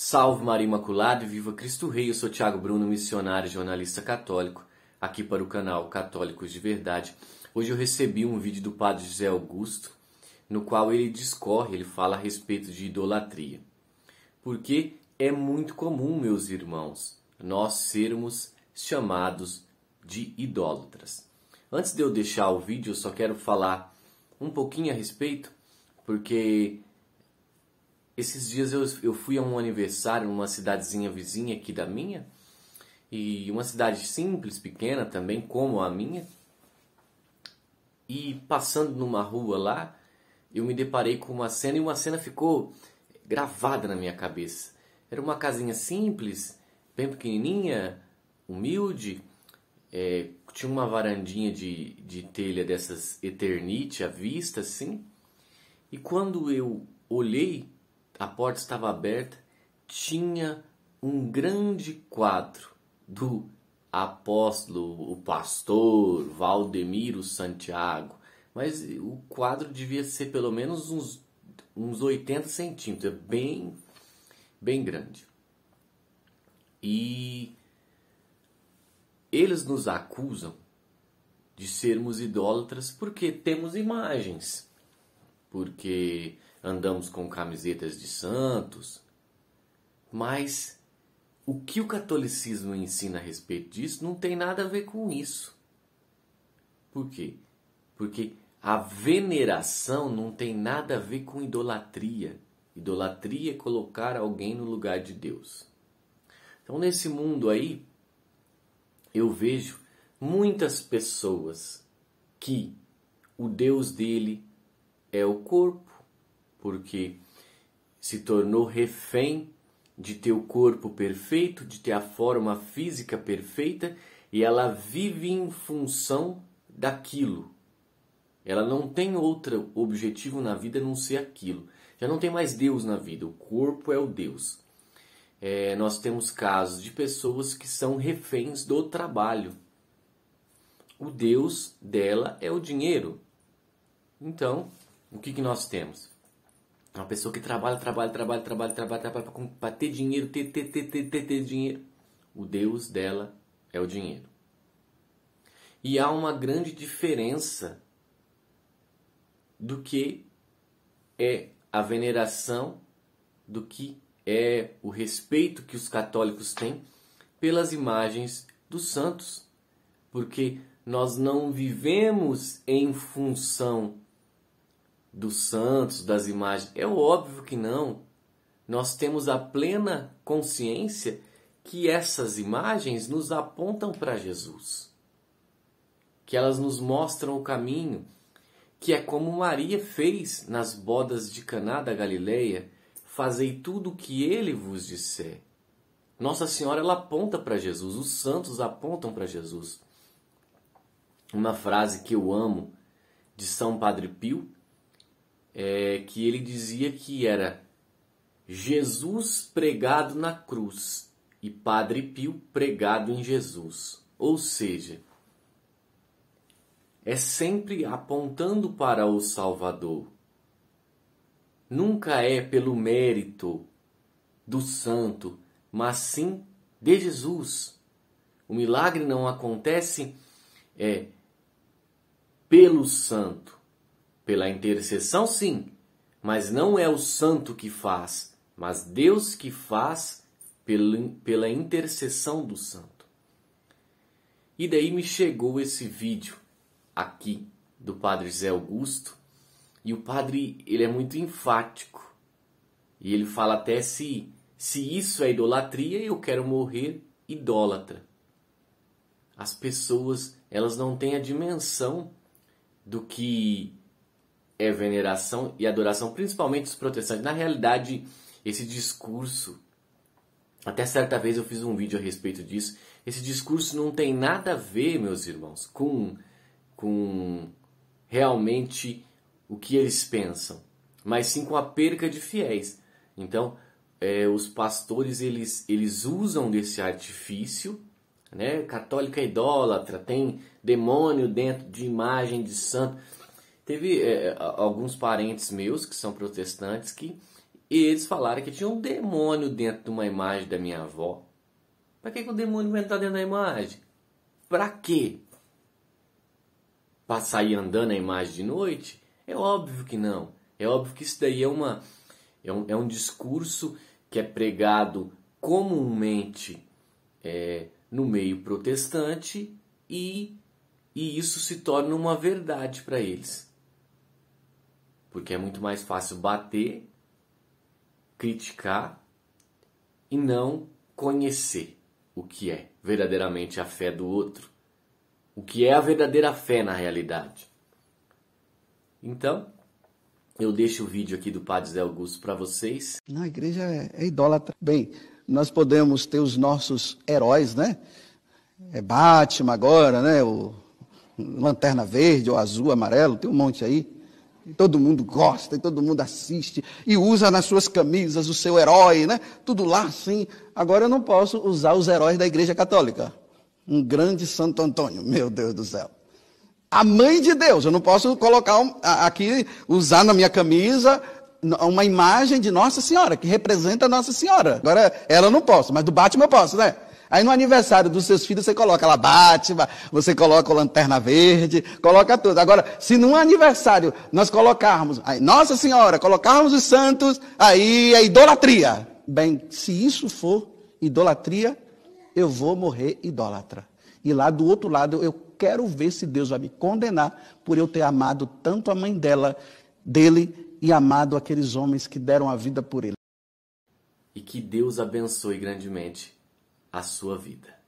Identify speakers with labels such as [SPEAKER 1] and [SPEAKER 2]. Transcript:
[SPEAKER 1] Salve Maria Imaculada e viva Cristo Rei! Eu sou Tiago Bruno, missionário e jornalista católico, aqui para o canal Católicos de Verdade. Hoje eu recebi um vídeo do Padre José Augusto, no qual ele discorre, ele fala a respeito de idolatria. Porque é muito comum, meus irmãos, nós sermos chamados de idólatras. Antes de eu deixar o vídeo, eu só quero falar um pouquinho a respeito, porque esses dias eu, eu fui a um aniversário numa cidadezinha vizinha aqui da minha, e uma cidade simples, pequena também, como a minha. E passando numa rua lá, eu me deparei com uma cena e uma cena ficou gravada na minha cabeça. Era uma casinha simples, bem pequenininha, humilde, é, tinha uma varandinha de, de telha dessas Eternite à vista, assim. E quando eu olhei, a porta estava aberta, tinha um grande quadro do apóstolo, o pastor Valdemiro Santiago. Mas o quadro devia ser pelo menos uns, uns 80 centímetros, é bem, bem grande. E eles nos acusam de sermos idólatras porque temos imagens porque andamos com camisetas de santos. Mas o que o catolicismo ensina a respeito disso não tem nada a ver com isso. Por quê? Porque a veneração não tem nada a ver com idolatria. Idolatria é colocar alguém no lugar de Deus. Então, nesse mundo aí, eu vejo muitas pessoas que o Deus dele é o corpo, porque se tornou refém de ter o corpo perfeito, de ter a forma física perfeita e ela vive em função daquilo. Ela não tem outro objetivo na vida a não ser aquilo. Já não tem mais Deus na vida, o corpo é o Deus. É, nós temos casos de pessoas que são reféns do trabalho. O Deus dela é o dinheiro. Então, o que, que nós temos? Uma pessoa que trabalha, trabalha, trabalha, trabalha, trabalha, trabalha para ter dinheiro, ter, ter, ter, ter, ter, ter dinheiro. O Deus dela é o dinheiro. E há uma grande diferença do que é a veneração, do que é o respeito que os católicos têm pelas imagens dos santos. Porque nós não vivemos em função dos santos, das imagens? É óbvio que não. Nós temos a plena consciência que essas imagens nos apontam para Jesus, que elas nos mostram o caminho, que é como Maria fez nas bodas de Caná da Galileia, fazei tudo o que ele vos disser. Nossa Senhora ela aponta para Jesus, os santos apontam para Jesus. Uma frase que eu amo de São Padre Pio, é, que ele dizia que era Jesus pregado na cruz e Padre Pio pregado em Jesus. Ou seja, é sempre apontando para o Salvador. Nunca é pelo mérito do santo, mas sim de Jesus. O milagre não acontece é pelo santo, pela intercessão, sim, mas não é o santo que faz, mas Deus que faz pela, intercessão do santo. E daí me chegou esse vídeo aqui do Padre Zé Augusto, e o padre, ele é muito enfático. E ele fala até se se isso é idolatria, eu quero morrer idólatra. As pessoas, elas não têm a dimensão do que é veneração e adoração, principalmente os protestantes. Na realidade, esse discurso, até certa vez eu fiz um vídeo a respeito disso, esse discurso não tem nada a ver, meus irmãos, com, com realmente o que eles pensam, mas sim com a perca de fiéis. Então, é, os pastores eles, eles usam desse artifício, né? Católica é idólatra, tem demônio dentro de imagem de santo. Teve é, alguns parentes meus que são protestantes que eles falaram que tinha um demônio dentro de uma imagem da minha avó. Para que, que o demônio vai entrar dentro da imagem? Para quê? Para sair andando a imagem de noite? É óbvio que não. É óbvio que isso daí é, uma, é, um, é um discurso que é pregado comumente é, no meio protestante e, e isso se torna uma verdade para eles. Porque é muito mais fácil bater, criticar e não conhecer o que é verdadeiramente a fé do outro. O que é a verdadeira fé na realidade. Então, eu deixo o vídeo aqui do Padre Zé Augusto para vocês.
[SPEAKER 2] Na igreja é, é idólatra. Bem, nós podemos ter os nossos heróis, né? É Batman agora, né? O Lanterna Verde, ou Azul, Amarelo, tem um monte aí. E todo mundo gosta, e todo mundo assiste, e usa nas suas camisas o seu herói, né? Tudo lá assim. Agora eu não posso usar os heróis da Igreja Católica. Um grande Santo Antônio, meu Deus do céu. A mãe de Deus, eu não posso colocar um, aqui, usar na minha camisa uma imagem de Nossa Senhora, que representa Nossa Senhora. Agora, ela não posso, mas do Batman eu posso, né? Aí no aniversário dos seus filhos você coloca lá Batman, você coloca o Lanterna Verde, coloca tudo. Agora, se num aniversário nós colocarmos, aí, Nossa Senhora, colocarmos os santos, aí é idolatria. Bem, se isso for idolatria, eu vou morrer idólatra. E lá do outro lado, eu quero ver se Deus vai me condenar por eu ter amado tanto a mãe dela, dele e amado aqueles homens que deram a vida por ele.
[SPEAKER 1] E que Deus abençoe grandemente a sua vida.